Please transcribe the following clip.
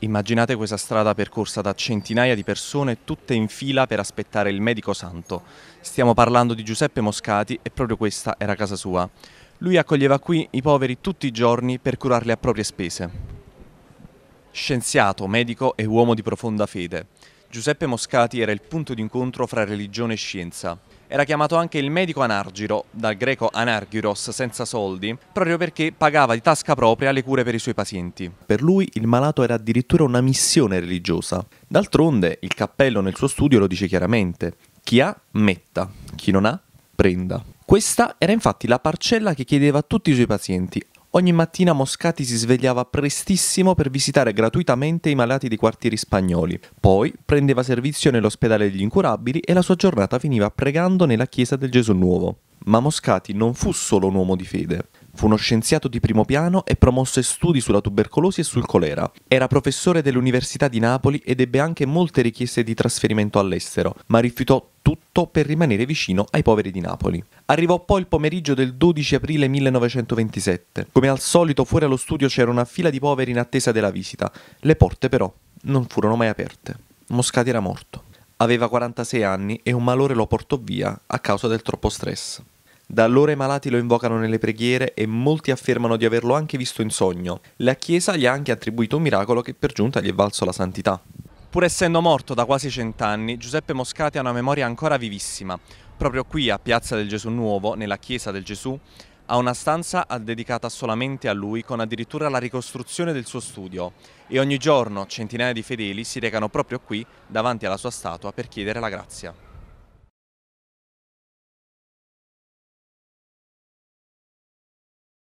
Immaginate questa strada percorsa da centinaia di persone tutte in fila per aspettare il medico santo. Stiamo parlando di Giuseppe Moscati e proprio questa era casa sua. Lui accoglieva qui i poveri tutti i giorni per curarli a proprie spese. Scienziato, medico e uomo di profonda fede, Giuseppe Moscati era il punto d'incontro fra religione e scienza. Era chiamato anche il medico anargiro, dal greco anargyros, senza soldi, proprio perché pagava di tasca propria le cure per i suoi pazienti. Per lui il malato era addirittura una missione religiosa. D'altronde il cappello nel suo studio lo dice chiaramente. Chi ha, metta. Chi non ha, prenda. Questa era infatti la parcella che chiedeva a tutti i suoi pazienti, Ogni mattina Moscati si svegliava prestissimo per visitare gratuitamente i malati di quartieri spagnoli. Poi prendeva servizio nell'ospedale degli incurabili e la sua giornata finiva pregando nella chiesa del Gesù Nuovo. Ma Moscati non fu solo un uomo di fede. Fu uno scienziato di primo piano e promosse studi sulla tubercolosi e sul colera. Era professore dell'Università di Napoli ed ebbe anche molte richieste di trasferimento all'estero, ma rifiutò tutto per rimanere vicino ai poveri di Napoli. Arrivò poi il pomeriggio del 12 aprile 1927. Come al solito fuori allo studio c'era una fila di poveri in attesa della visita. Le porte però non furono mai aperte. Moscati era morto. Aveva 46 anni e un malore lo portò via a causa del troppo stress. Da allora i malati lo invocano nelle preghiere e molti affermano di averlo anche visto in sogno. La Chiesa gli ha anche attribuito un miracolo che per giunta gli è valso la santità. Pur essendo morto da quasi cent'anni, Giuseppe Moscati ha una memoria ancora vivissima. Proprio qui, a Piazza del Gesù Nuovo, nella Chiesa del Gesù, ha una stanza dedicata solamente a lui con addirittura la ricostruzione del suo studio e ogni giorno centinaia di fedeli si recano proprio qui davanti alla sua statua per chiedere la grazia.